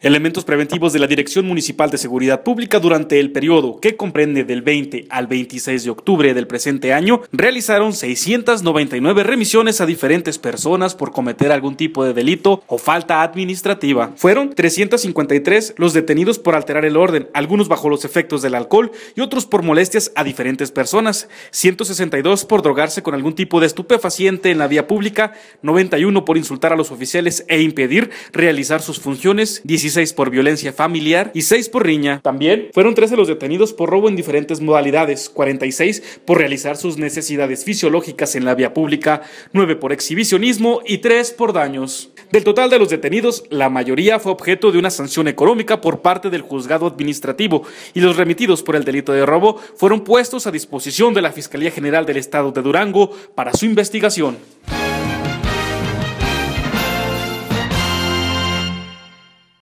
Elementos preventivos de la Dirección Municipal de Seguridad Pública durante el periodo que comprende del 20 al 26 de octubre del presente año realizaron 699 remisiones a diferentes personas por cometer algún tipo de delito o falta administrativa. Fueron 353 los detenidos por alterar el orden, algunos bajo los efectos del alcohol y otros por molestias a diferentes personas, 162 por drogarse con algún tipo de estupefaciente en la vía pública, 91 por insultar a los oficiales e impedir realizar sus funciones, 16 por violencia familiar y 6 por riña. También fueron 13 los detenidos por robo en diferentes modalidades, 46 por realizar sus necesidades fisiológicas en la vía pública, 9 por exhibicionismo y 3 por daños. Del total de los detenidos, la mayoría fue objeto de una sanción económica por parte del juzgado administrativo y los remitidos por el delito de robo fueron puestos a disposición de la Fiscalía General del Estado de Durango para su investigación.